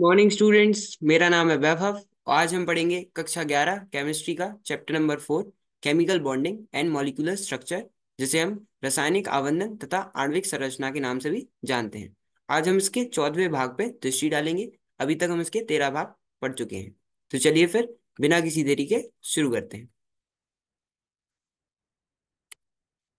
morning students मेरा नाम है वैभव आज हम पढ़ेंगे कक्षा 11 केमिस्ट्री का chapter number four chemical bonding and molecular structure जिसे हम रासायनिक आवंदन तथा आणविक संरचना के नाम से भी जानते हैं आज हम इसके चौदहवें भाग पे दृष्टि डालेंगे अभी तक हम इसके तेरह भाग पढ़ चुके हैं तो चलिए फिर बिना किसी देरी के शुरू करते हैं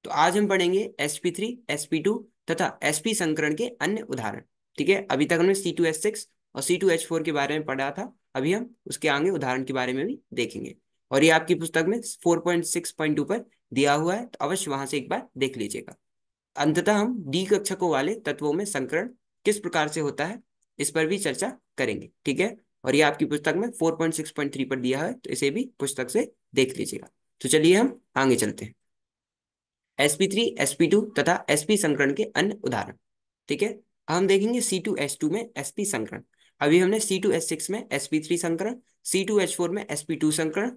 तो आज हम पढ़ेंगे एस पी थ्री टू तथा एस संकरण के अन्य उदाहरण ठीक है अभी तक हमने सी टू एस सिक्स और सी टू एच फोर के बारे में पढ़ा था अभी हम उसके आगे उदाहरण के बारे में भी देखेंगे और ये आपकी पुस्तक में four point six point two पर दिया हुआ है तो अवश्य वहां से एक बार देख लीजिएगा अंततः हम डी कक्षकों वाले तत्वों में संकरण किस प्रकार से होता है इस पर भी चर्चा करेंगे ठीक है और ये आपकी पुस्तक में four point point six three पर दिया है तो इसे भी पुस्तक से देख लीजिएगा तो चलिए हम आगे चलते हैं sp3, sp2 तथा sp संकरण के अन्य उदाहरण ठीक है हम देखेंगे टू में sp संकरण अभी हमने सी टू एच सिक्स में एस पी थ्री संकरण सी टू एच फोर में एस पी टू संकरण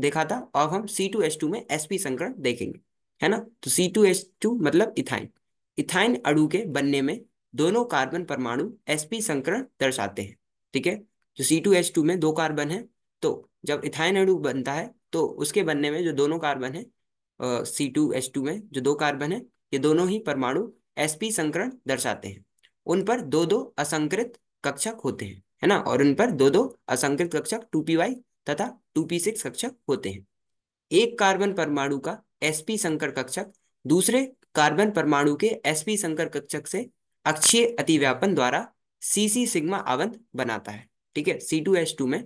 देखा था और हम सी टू एच टू में एस पी संकरण देखेंगे है ना तो सी टू एच टू मतलब इथाइन इथाइन अणु के बनने में दोनों कार्बन परमाणु एस पी संकरण दर्शाते हैं ठीक है तो सी टू एच टू में दो कार्बन है तो जब इथाइन अणु बनता है तो उसके बनने में जो दोनों कार्बन है सी टू एच टू में जो दो कार्बन है ये दोनों ही परमाणु एस पी संकरण दर्शाते हैं उन पर दो दो असंकृत कक्षक होते हैं है ना और उन पर दो दो असंकृत कक्षक टू पी वाई तथा टू पी सिक्स कक्षक होते हैं एक कार्बन परमाणु का sp संकर कक्षक दूसरे कार्बन परमाणु के sp संकर कक्षक से अक्षीय अतिव्यापन द्वारा cc सिग्मा आवंत बनाता है ठीक है सी टू एस टू में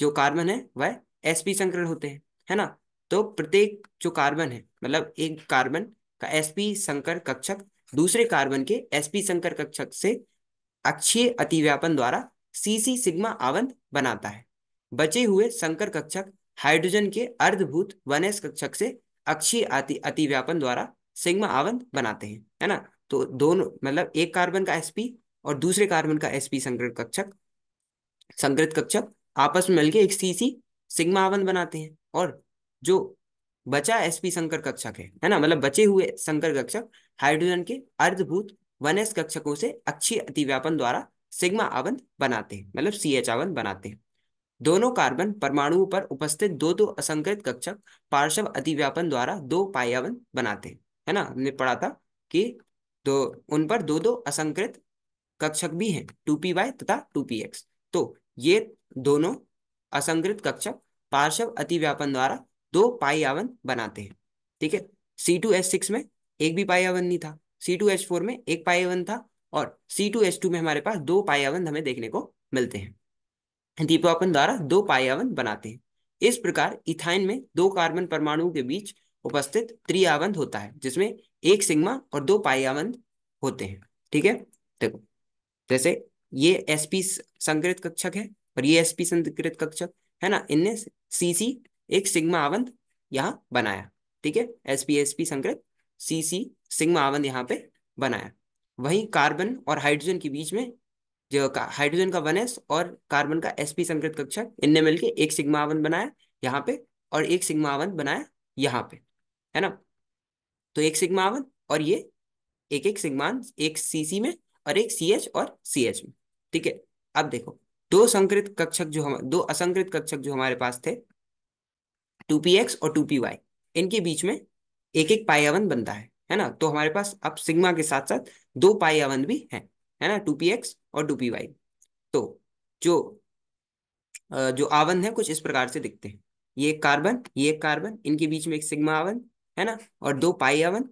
जो कार्बन है वह sp संकरण होते हैं है ना तो प्रत्येक जो कार्बन है मतलब एक कार्बन का sp संकर कक्षक दूसरे कार्बन के sp संकर कक्षक से अक्षीय अतिव्यापन द्वारा सीसी सिग्मा आवंत बनाता है बचे हुए संकर कक्षक हाइड्रोजन के अर्धभूत वनेस कक्षक से अक्षीय अतिव्यापन द्वारा सिग्मा आवंत बनाते हैं है ना तो दोनों मतलब एक कार्बन का एसपी और दूसरे कार्बन का एसपी संकृत कक्षक संकृत कक्षक आपस में मिलकर एक सीसी सिग्मा आवंत बनाते हैं और जो बचा एसपी संकर कक्षक है है ना मतलब बचे हुए संकर कक्षक हाइड्रोजन के अर्धभूत वन एस कक्षकों से अच्छी अतिव्यापन द्वारा सिग्मा आवंत बनाते हैं मतलब सी एच आवन बनाते हैं दोनों कार्बन परमाणुओं पर उपस्थित दो दो असंकृत कक्षक पार्श्व अतिव्यापन द्वारा दो पायावन बनाते हैं है ना हमने पढ़ा था कि दो उन पर दो दो असंकृत कक्षक भी हैं टू पी वाई तथा टू पी एक्स तो ये दोनों असंकृत कक्षक पार्श्व अतिव्यापन द्वारा दो पायावन बनाते हैं ठीक है सी टू एस सिक्स में एक भी पायावन नहीं था सी टू एच फोर में एक पायावन था और सी टू एच टू में हमारे पास दो पायावन हमें देखने को मिलते हैं दीपावन द्वारा दो पायावन बनाते हैं इस प्रकार इथाइन में दो कार्बन परमाणु के बीच उपस्थित त्रियावंध होता है जिसमें एक सिग्मा और दो पायावंत होते हैं ठीक है देखो जैसे ये एसपी संकृत कक्षक है और ये एसपी संकृत कक्षक है ना इनने सीसी एक सिग्मा आवंध यहाँ बनाया ठीक है एसपी एसपी संकृत सी सी सिग्मा आवन यहाँ पे बनाया वहीं कार्बन और हाइड्रोजन के बीच में जो हाइड्रोजन का वन एस और कार्बन का एस पी संकृत कक्षक इनने मिलके एक सिग्मा आवन बनाया यहाँ पे और एक सिग्मा आवन बनाया यहाँ पे है ना तो एक सिग्मा आवन और ये एक एक सिग्मान एक सी सी में और एक सी एच और सी एच में ठीक है अब देखो दो संकृत कक्षक जो हम दो असंकृत कक्षक जो हमारे पास थे टू पी एक्स और टू पी वाई इनके बीच में एक एक पाई अवन बनता है है ना तो हमारे पास अब सिग्मा के साथ साथ दो पाई अवन भी है है ना टू पी एक्स और टू पी वाई तो जो जो आवन है कुछ इस प्रकार से दिखते हैं ये एक कार्बन ये एक कार्बन इनके बीच में एक सिग्मा आवन है ना और दो पाई आवन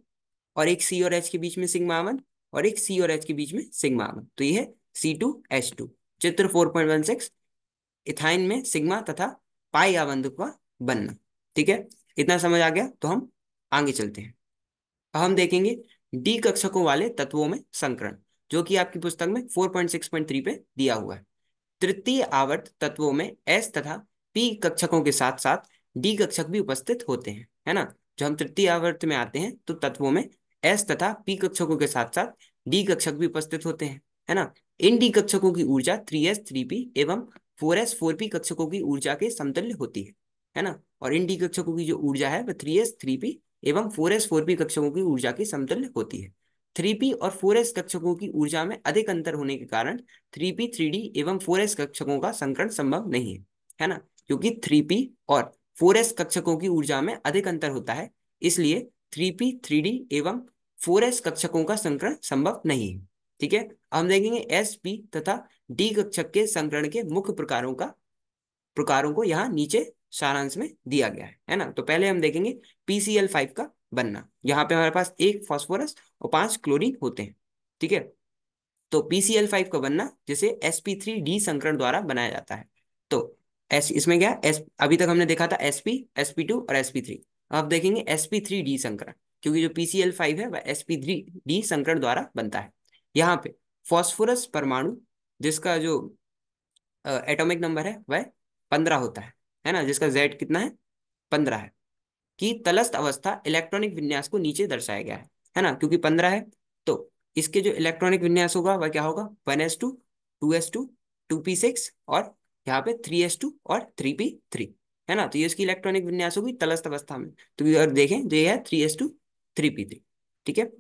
और एक सी और एच के बीच में सिग्मा आवन और एक सी और एच के बीच में सिग्मा आवन तो ये है सी टू एच टू चित्र four point one six ethyne में सिग्मा तथा पाई आवन का बनना ठीक है इतना समझ आ गया तो हम आगे चलते हैं हम देखेंगे डी कक्षकों वाले तत्वों में संकरण जो कि आपकी पुस्तक में 4.6.3 पे दिया हुआ है तृतीय आवर्त तत्वों में एस तथा पी कक्षकों के साथ साथ डी कक्षक भी उपस्थित होते हैं है ना जब हम तृतीय आवर्त में आते हैं तो तत्वों में एस तथा पी कक्षकों के साथ साथ डी कक्षक भी उपस्थित होते हैं है ना इन डी कक्षकों की ऊर्जा थ्री एस थ्री पी एवं फोर एस फोर पी कक्षकों की ऊर्जा के समतुल्य होती है है ना और इन डी कक्षकों की जो ऊर्जा है वह थ्री एस थ्री पी एवं फोर एस फोर बी कक्षकों की ऊर्जा की समतुल्य होती है थ्री पी और फोर एस कक्षकों की ऊर्जा में अधिक अंतर होने के कारण थ्री पी थ्री डी एवं फोर एस कक्षकों का संकरण संभव नहीं है है ना क्योंकि थ्री पी और फोर एस कक्षकों की ऊर्जा में अधिक अंतर होता है इसलिए थ्री पी थ्री डी एवं फोर एस कक्षकों का संकरण संभव नहीं है ठीक है हम देखेंगे एस पी तथा डी कक्षक के संकरण के मुख्य प्रकारों का प्रकारों को यहाँ नीचे सारांश में दिया गया है है ना तो पहले हम देखेंगे पीसीएल फाइव का बनना यहाँ पे हमारे पास एक फॉस्फोरस और पांच क्लोरीन होते हैं ठीक है तो पीसीएल फाइव का बनना जिसे एस थ्री डी संकरण द्वारा बनाया जाता है तो एस इसमें क्या एस अभी तक हमने देखा था S P S P two और एसपी थ्री अब देखेंगे एसपी थ्री डी संकरण क्योंकि जो पीसीएल फाइव है वह एसपी थ्री डी संकरण द्वारा बनता है यहाँ पे फॉस्फोरस परमाणु जिसका जो एटॉमिक नंबर है वह पंद्रह होता है है ना जिसका जेड कितना है पंद्रह है कि तलस्थ अवस्था इलेक्ट्रॉनिक विन्यास को नीचे दर्शाया गया है है ना क्योंकि पंद्रह है तो इसके जो इलेक्ट्रॉनिक विन्यास होगा वह क्या होगा one S two two S two two P six और यहाँ पे थ्री एस टू और थ्री पी थ्री है ना तो ये इसकी इलेक्ट्रॉनिक विन्यास होगी तलस्थ अवस्था में तो अगर देखें तो ये है three S two three P three ठीक है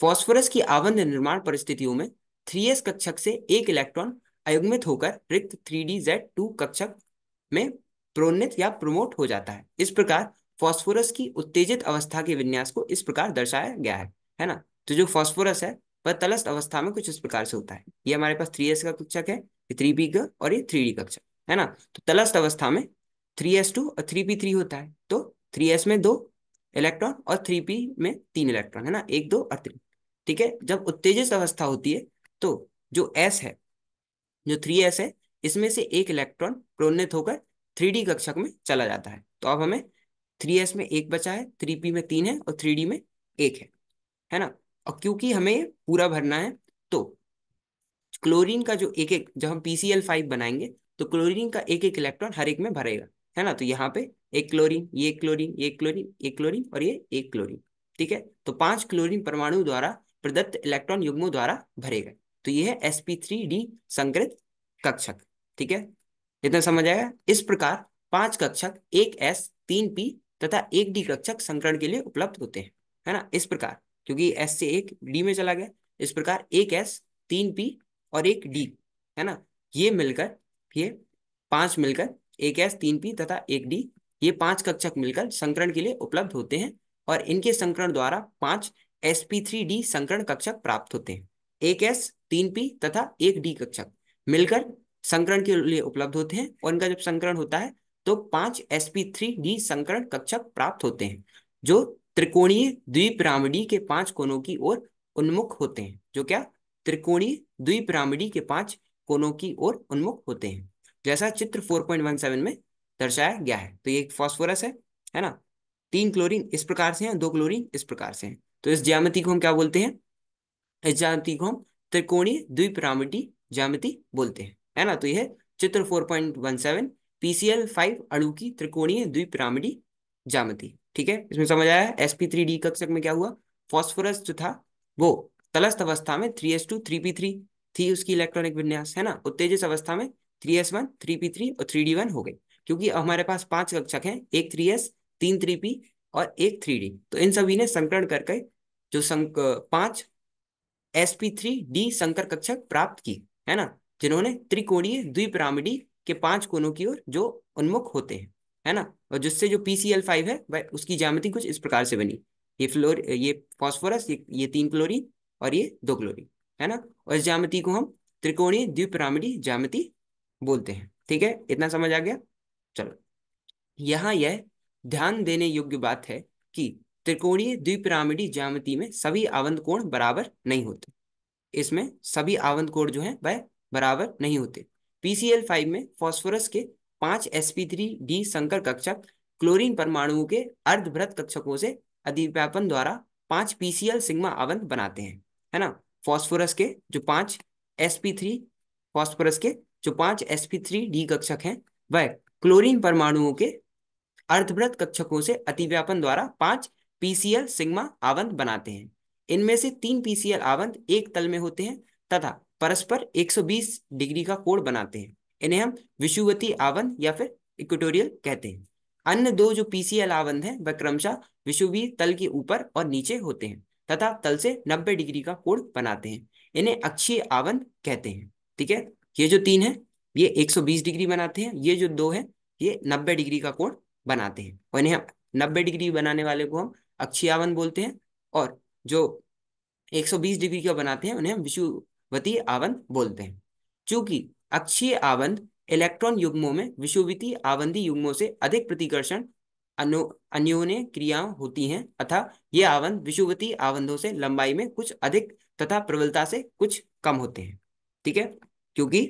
फॉस्फोरस की आवंद निर्माण परिस्थितियों में थ्री एस कक्षक से एक इलेक्ट्रॉन अयुग्मित होकर रिक्त थ्री डी जेड टू कक्षक में प्रोन्नित या प्रमोट हो जाता है इस प्रकार फॉस्फोरस की उत्तेजित अवस्था के विन्यास को इस प्रकार दर्शाया गया है है ना तो जो फॉस्फोरस है वह तलस्त अवस्था में कुछ इस प्रकार से होता है ये हमारे पास थ्री एस का कक्षक है थ्री पी का और ये थ्री डी कक्षक है ना तो तलस्त अवस्था में थ्री एस टू और थ्री पी थ्री होता है तो थ्री एस में दो इलेक्ट्रॉन और थ्री पी में तीन इलेक्ट्रॉन है ना एक दो और तीन ठीक है जब उत्तेजित अवस्था होती है तो जो एस है जो थ्री एस है इसमें से एक इलेक्ट्रॉन प्रोन्नत होकर थ्री कक्षक में चला जाता है तो अब हमें थ्री एस में एक बचा है थ्री पी में तीन है और थ्री डी में एक है है ना और क्योंकि हमें पूरा भरना है तो क्लोरीन का जो एक एक जब हम पीसीएल फाइव बनाएंगे तो क्लोरीन का एक एक इलेक्ट्रॉन हर एक में भरेगा है ना तो यहाँ पे एक क्लोरीन ये क्लोरीन ये क्लोरीन एक क्लोरीन और ये एक क्लोरीन ठीक है तो पांच क्लोरीन परमाणु द्वारा प्रदत्त इलेक्ट्रॉन युग्मों द्वारा भरेगा तो ये है एस पी थ्री डी संकृत कक्षक ठीक है इतना समझ आएगा इस प्रकार पांच कक्षक एक एस तीन पी तथा एक डी कक्षक संकरण के लिए उपलब्ध होते हैं है ना इस प्रकार क्योंकि एस से एक डी में चला गया इस प्रकार एक एस तीन पी और एक डी है ना ये मिलकर ये पांच मिलकर एक एस तीन पी तथा एक डी ये पांच कक्षक मिलकर संकरण के लिए उपलब्ध होते हैं और इनके संकरण द्वारा पांच एस पी थ्री डी संकरण कक्षक प्राप्त होते हैं एक एस तीन पी तथा एक डी कक्षक मिलकर संकरण के लिए उपलब्ध होते हैं और इनका जब संकरण होता है तो पांच एस पी थ्री डी संकरण कक्षक प्राप्त होते हैं जो त्रिकोणीय द्विपिरामिडी के पांच कोनों की ओर उन्मुख होते हैं जो क्या त्रिकोणीय द्विपिरामिडी के पांच कोनों की ओर उन्मुख होते हैं जैसा चित्र 4.17 में दर्शाया गया है तो ये एक फॉस्फोरस है है ना तीन क्लोरीन इस प्रकार से हैं दो क्लोरीन इस प्रकार से हैं तो इस ज्यामिति को हम क्या बोलते हैं ज्यामिति को हम त्रिकोणीय द्विपरामिति ज्यामिति बोलते हैं है ना तो यह चित्र 4.17 पीसीएल फाइव अणु की त्रिकोणीय द्विपरामिति ज्यामिति ठीक है इसमें समझ आया एस पी थ्री डी कक्षक में क्या हुआ फॉस्फोरस जो था वो तलस्त अवस्था में three S two three P three थी उसकी इलेक्ट्रॉनिक विन्यास है ना उत्तेजित अवस्था में three S one three P three और थ्री डी वन हो गई क्योंकि हमारे पास पांच कक्षक हैं एक थ्री एस तीन थ्री पी और एक थ्री डी तो इन सभी ने संकरण करके जो संक, पांच एस पी थ्री डी संकर कक्षक प्राप्त की है ना जिन्होंने त्रिकोणीय द्विपिरामिडी के पांच कोनों की ओर जो उन्मुख होते हैं है ना और जिससे जो पी सी एल फाइव है वह उसकी ज्यामिति कुछ इस प्रकार से बनी ये फ्लोर ये फॉस्फोरस ये, ये तीन क्लोरीन और ये दो क्लोरीन है ना और इस ज्यामिति को हम त्रिकोणीय द्विपिरामिडी ज्यामिति बोलते हैं ठीक है इतना समझ आ गया चलो यहाँ यह ध्यान देने योग्य बात है कि त्रिकोणीय द्विपिरामिडी ज्यामिति में सभी आवंत कोण बराबर नहीं होते इसमें सभी आवंत कोण जो है वह बराबर नहीं होते पीसीएल फाइव में फॉस्फोरस के पांच एसपी थ्री डी संकर कक्षक क्लोरीन परमाणुओं के अर्धभ्रत कक्षकों से अधिव्यापन द्वारा पांच पीसीएल सिग्मा आवंत बनाते हैं है ना फॉस्फोरस के जो पांच एसपी थ्री फॉस्फोरस के जो पांच एसपी थ्री डी कक्षक हैं वह क्लोरीन परमाणुओं के अर्धभ्रत कक्षकों से अतिव्यापन द्वारा पांच पीसीएल सिग्मा आवंत बनाते हैं इनमें से तीन पीसीएल आवंत एक तल में होते हैं तथा परस्पर 120 डिग्री का कोण बनाते हैं इन्हें हम विषुवती आवंत या फिर इक्वेटोरियल कहते हैं अन्य दो जो पीसीएल आवंत हैं वह क्रमशः विषुवी तल के ऊपर और नीचे होते हैं तथा तल से 90 डिग्री का कोण बनाते हैं इन्हें अक्षीय आवंत कहते हैं ठीक है ये जो तीन है ये 120 डिग्री बनाते हैं ये जो दो है ये 90 डिग्री का कोण बनाते हैं और इन्हें हम 90 डिग्री बनाने वाले को हम अक्षियावन बोलते हैं और जो 120 डिग्री का बनाते हैं उन्हें विषुवती आवन बोलते हैं चूंकि अक्षीय आवन इलेक्ट्रॉन युग्मों में विषुवती आवंदी युग्मों से अधिक प्रतिकर्षण अन्योन्य क्रियाएं होती हैं अतः ये आवंध विषुवती आवंधों से लंबाई में कुछ अधिक तथा प्रबलता से कुछ कम होते हैं ठीक है क्योंकि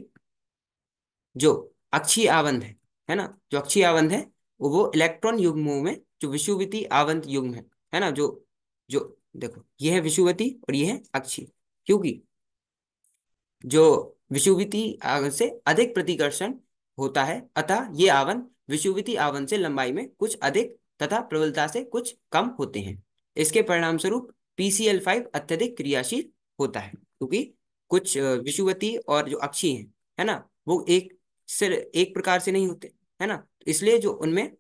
जो अक्षीय आवंद है है ना जो अक्षीय आवंद है वो इलेक्ट्रॉन युग्मों में जो विषुवती आवंध युग्म है है ना जो जो देखो ये है विषुवती और ये है अक्षी क्योंकि जो विषुवती आवन से अधिक प्रतिकर्षण होता है अतः ये आवन विषुवती आवन से लंबाई में कुछ अधिक तथा प्रबलता से कुछ कम होते हैं इसके परिणाम स्वरूप पीसीएल फाइव अत्यधिक क्रियाशील होता है क्योंकि कुछ विषुवती और जो अक्षी हैं है ना वो एक सिर एक प्रकार से नहीं होते है ना तो इसलिए जो उनमें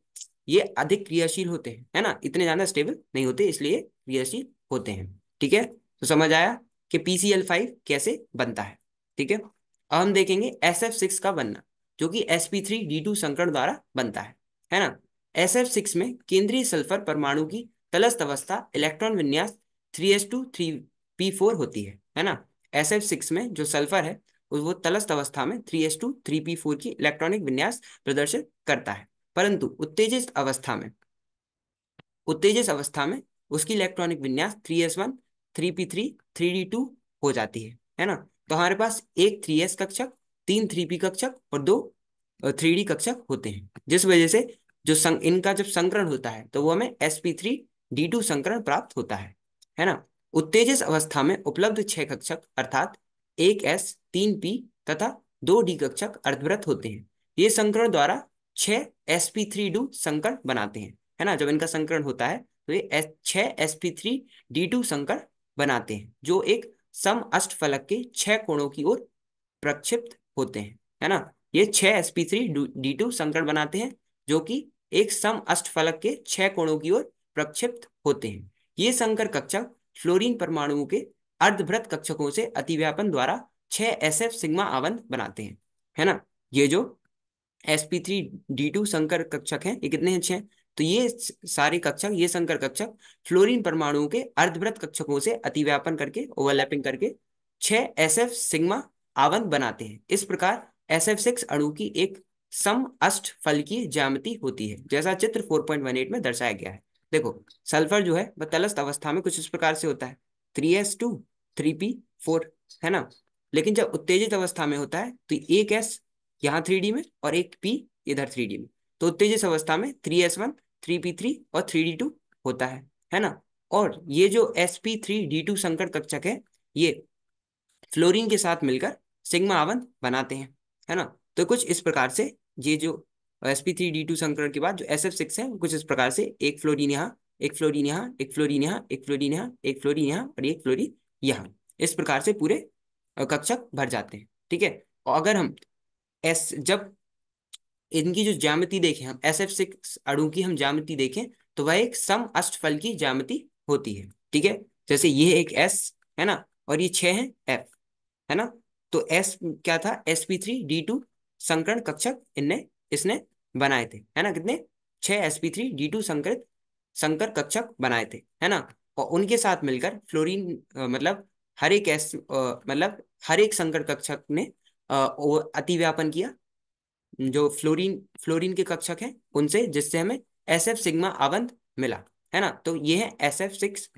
ये अधिक क्रियाशील होते हैं है ना इतने ज्यादा स्टेबल नहीं होते इसलिए क्रियाशील होते हैं ठीक है तो समझ आया कि पीसीएल फाइव कैसे बनता है ठीक है अब हम देखेंगे एस एफ सिक्स का बनना जो कि S P three D two संकरण द्वारा बनता है है ना एस एफ सिक्स में केंद्रीय सल्फर परमाणु की तलस्त अवस्था इलेक्ट्रॉन विन्यास three S two three P four होती है है ना एस एफ सिक्स में जो सल्फर है वो तलस्त अवस्था में three S two three P four की इलेक्ट्रॉनिक विन्यास प्रदर्शित करता है परंतु उत्तेजित अवस्था में उत्तेजित अवस्था में उसकी इलेक्ट्रॉनिक विन्यास three S one three P three three D two हो जाती है है ना तो हमारे पास एक थ्री एस कक्षक तीन थ्री पी कक्षक और दो थ्री डी कक्षक होते हैं जिस वजह से जो संग, इनका जब संकरण होता है तो वो हमें S P three D two संकरण प्राप्त होता है है ना उत्तेजित अवस्था में उपलब्ध छह कक्षक अर्थात एक एस तीन पी तथा दो डी कक्षक अर्धव्रत होते हैं ये संकरण द्वारा छह एस पी थ्री डू संकर बनाते हैं है ना जब इनका संकरण होता है तो ये छह S P three D two संकर बनाते हैं जो एक सम अष्ट फलक के छह कोणों की ओर प्रक्षिप्त होते हैं है ना ये छह S P three D two संकर बनाते हैं जो कि एक सम अष्ट फलक के छह कोणों की ओर प्रक्षिप्त होते हैं ये संकर कक्षक फ्लोरीन परमाणुओं के अर्धभ्रत कक्षकों से अतिव्यापन द्वारा छह एस एफ सिग्मा आवंत बनाते हैं है ना ये जो S P three D two संकर कक्षक हैं ये कितने अच्छे हैं तो ये सारे कक्षक ये संकर कक्षक फ्लोरीन परमाणुओं के अर्धवृत्त कक्षकों से अतिव्यापन करके ओवरलैपिंग करके छह एस एफ सिग्मा आवन बनाते हैं इस प्रकार एस एफ सिक्स अणु की एक सम अष्ट फल की ज्यामति होती है जैसा चित्र फोर पॉइंट वन एट में दर्शाया गया है देखो सल्फर जो है वह तलस्त अवस्था में कुछ इस प्रकार से होता है three S two three P four है ना लेकिन जब उत्तेजित अवस्था में होता है तो एक एस यहाँ थ्री में और एक पी इधर थ्री में तो उत्तेजित अवस्था में three S one three P three और थ्री डी टू होता है है ना और ये जो S P three D two संकट कक्षक है ये फ्लोरीन के साथ मिलकर सिग्मा आवन बनाते हैं है ना तो कुछ इस प्रकार से ये जो S P three D two संकट के बाद जो एस एफ सिक्स है कुछ इस प्रकार से एक फ्लोरीन यहाँ एक फ्लोरीन यहाँ एक फ्लोरीन यहाँ एक फ्लोरीन यहाँ एक फ्लोरीन यहाँ और एक फ्लोरीन यहाँ इस प्रकार से पूरे कक्षक भर जाते हैं ठीक है और अगर हम एस जब इनकी जो ज्यामिति देखें हम एस एफ सिक्स अड़ू की हम ज्यामिति देखें तो वह एक सम अष्टफल की ज्यामिति होती है ठीक है जैसे ये एक एस है ना और ये छह है एफ है ना तो एस क्या था S P three D two संकरण कक्षक इनने इसने बनाए थे है ना कितने छह S P three D two संकरित संकर कक्षक बनाए थे है ना और उनके साथ मिलकर फ्लोरीन मतलब हर एक एस मतलब हर एक संकर कक्षक ने अति व्यापन किया जो फ्लोरीन फ्लोरीन के कक्षक हैं उनसे जिससे हमें एस एफ सिग्मा आवंत मिला है ना तो ये है एस एफ सिक्स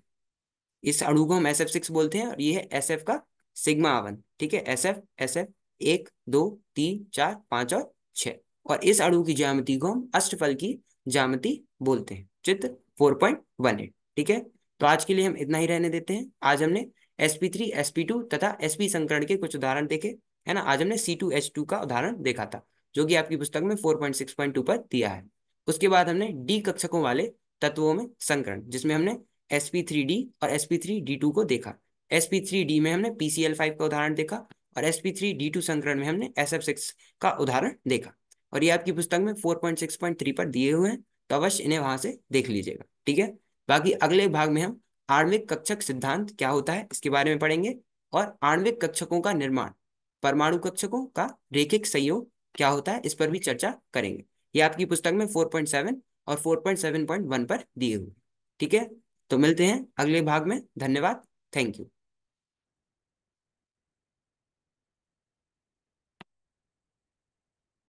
इस अणु को हम एस एफ सिक्स बोलते हैं और ये है एस एफ का सिग्मा आवंत ठीक है एस एफ एस एफ एक दो तीन चार पांच और छह और इस अणु की ज्यामिति को हम अष्टफल की ज्यामिति बोलते हैं चित्र फोर पॉइंट वन एट ठीक है तो आज के लिए हम इतना ही रहने देते हैं आज हमने S P three S P two तथा एस पी संकरण के कुछ उदाहरण देखे है ना आज हमने सी टू एच टू का उदाहरण देखा था जो कि आपकी पुस्तक में four point six point two पर दिया है उसके बाद हमने डी कक्षकों वाले तत्वों में संकरण जिसमें हमने एस पी थ्री डी और S P three D two को देखा एस पी थ्री डी में हमने पी सी एल फाइव का उदाहरण देखा और S P three D two संकरण में हमने एस एफ सिक्स का उदाहरण देखा और ये आपकी पुस्तक में four point six point three पर दिए हुए हैं तो अवश्य इन्हें वहां से देख लीजिएगा ठीक है बाकी अगले भाग में हम आणविक कक्षक सिद्धांत क्या होता है इसके बारे में पढ़ेंगे और आणविक कक्षकों का निर्माण परमाणु कक्षकों का रेखिक संयोग क्या होता है इस पर भी चर्चा करेंगे ये आपकी पुस्तक में 4.7 और 4.7.1 पर दिए हुए ठीक है तो मिलते हैं अगले भाग में धन्यवाद थैंक यू